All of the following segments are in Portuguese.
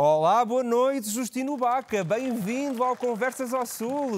Olá, boa noite, Justino Baca. Bem-vindo ao Conversas ao Sul.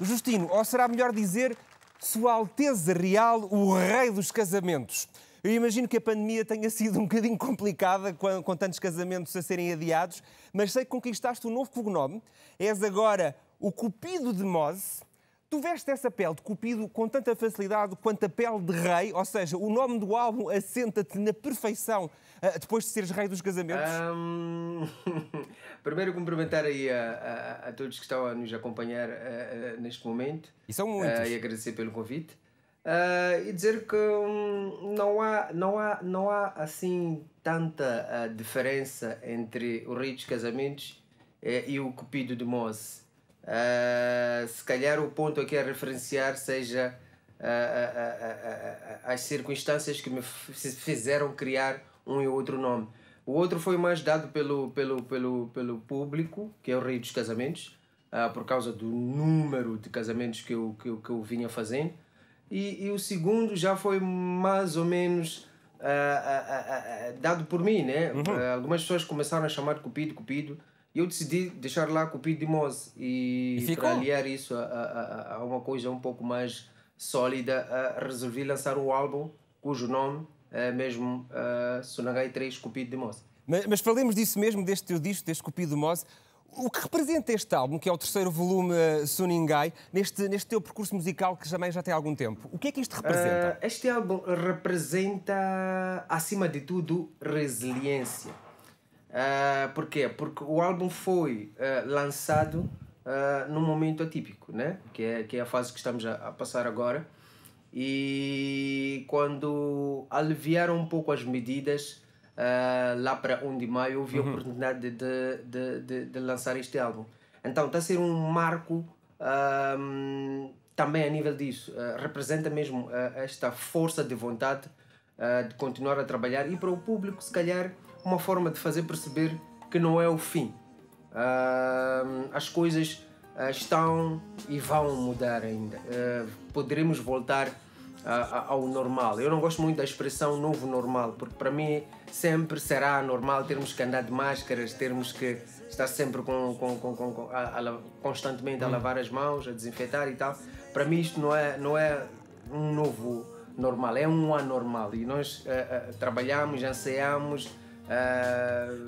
Justino, ou será melhor dizer, Sua Alteza Real, o Rei dos Casamentos. Eu imagino que a pandemia tenha sido um bocadinho complicada com, com tantos casamentos a serem adiados, mas sei que conquistaste um novo cognome. És agora o Cupido de Mose Tu veste essa pele de cupido com tanta facilidade quanto a pele de rei, ou seja, o nome do álbum assenta-te na perfeição ah, depois de seres rei dos casamentos? Um... Primeiro cumprimentar aí a, a, a, todos que estão a nos acompanhar ah, ah, neste momento. E são muitos. e agradecer pelo convite. e dizer que hum, não, há, não, há, não há assim tanta diferença entre o rei dos casamentos eh, e o cupido de Mose. Uh, se calhar o ponto aqui a referenciar seja uh, uh, as circunstâncias que me fizeram criar um e outro nome. O outro foi mais dado pelo, pelo, pelo, pelo público, que é o Rei dos Casamentos, por causa do número de casamentos que eu, que eu, que eu vinha fazendo. E, e o segundo já foi mais ou menos dado por mim, né? Uhum. algumas pessoas começaram a chamar de Cupido, Cupido eu decidi deixar lá Cupido o Mose e, e para aliar isso a, a, a, uma coisa um pouco mais sólida, resolvi lançar um álbum cujo nome é mesmo uh, Sonagai 3 Cupido de Mose. Mas, mas falemos disso mesmo, deste teu disco, deste Cupido Mose. O que representa este álbum, que é o terceiro volume uh, eh, Suningai, neste, neste teu percurso musical que também já tem algum tempo? O que é que isto representa? Uh, este álbum representa, acima de tudo, resiliência Uh, porquê? Porque o álbum foi uh, lançado uh, num momento atípico, né? que, é, que é a fase que estamos a, a passar agora. E quando aliviaram um pouco as medidas, Uh, lá para 1 de maio, houve a uhum. oportunidade de, de, de, de, lançar este álbum. Então está a ser um marco também a nível disso. Uh, representa mesmo esta força de vontade de continuar a trabalhar e para o público, se calhar, uma forma de fazer perceber que não é o fim. Uh, as coisas uh, estão e vão mudar ainda. Uh, poderemos voltar ah, ao normal. Eu não gosto muito da expressão novo normal, porque para mim sempre será normal termos que andar de máscaras, termos que estar sempre com, com, com, com a, a, constantemente a hum. lavar as mãos, a desinfetar e tal. Para mim isto não é, não é um novo normal, é um anormal. E nós trabalhamos, anseiamos eh,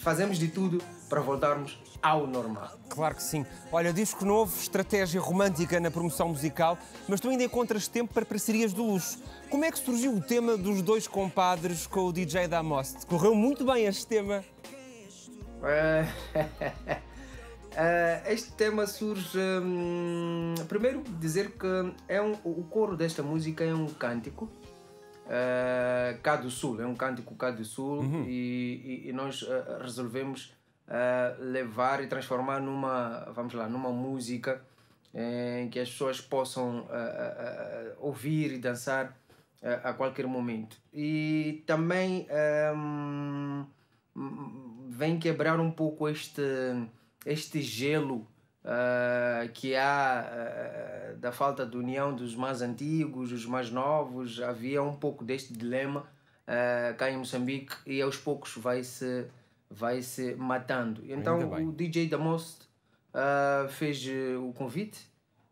fazemos de tudo para voltarmos ao normal. Claro que sim. Olha, disco novo, estratégia romântica na promoção musical, mas tu ainda encontras tempo para parcerias de luxo. Como é que surgiu o tema dos dois compadres com o DJ da Most? Correu muito bem este tema. Uh, este tema surge. Um, primeiro, dizer que é um, o coro desta música é um cântico uh, cá do Sul, é um cântico cá do Sul uhum. e, e, nós eh, resolvemos eh, levar e transformar numa, vamos lá, numa música em que as pessoas possam ouvir e dançar a qualquer momento. E também um, ehm, vem quebrar um pouco este, este gelo uh, que há uh, da falta de união dos mais antigos, os mais novos, havia um pouco deste dilema uh, cá em Moçambique e aos poucos vai se, vai -se matando. Então o DJ da Most fez eh, o convite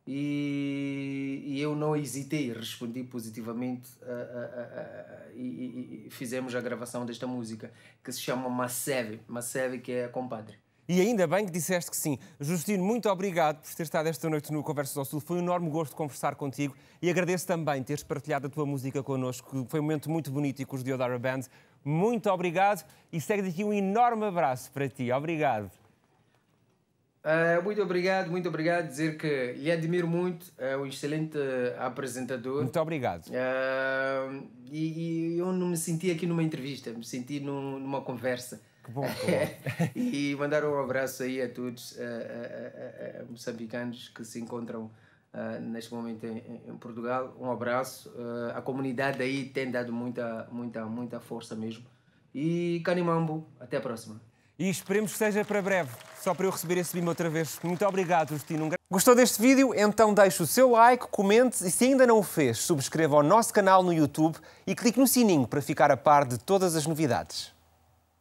e, e, eu não hesitei, respondi positivamente uh, uh, uh, e, e, fizemos a gravação desta música que se chama Masseve, Masseve que é compadre. E ainda bem que disseste que sim. Justino, muito obrigado por ter estado esta noite no Conversas ao Sul. Foi um enorme gosto conversar contigo e agradeço também teres partilhado a tua música connosco. Foi um momento muito bonito e com os Deodara Band. Muito obrigado e segue daqui um enorme abraço para ti. Obrigado. Uh, muito obrigado, muito obrigado. Dizer que lhe admiro muito, é um excelente ah, apresentador. Muito obrigado. Uh, e, e, eu não me senti aqui numa entrevista, me senti num, numa conversa. Que bom, que bom. e mandar um abraço aí a todos a, moçambicanos que se encontram uh, neste momento em, em, Portugal. Um abraço. Uh, a comunidade aí tem dado muita, muita, muita força mesmo. E Canimambo, até a próxima. E esperemos que seja para breve, só para eu receber esse BIM outra vez. Muito obrigado, Justino. Gostou deste vídeo? Então deixe o seu like, comente e se ainda não o fez, subscreva o nosso canal no YouTube e clique no sininho para ficar a par de todas as novidades.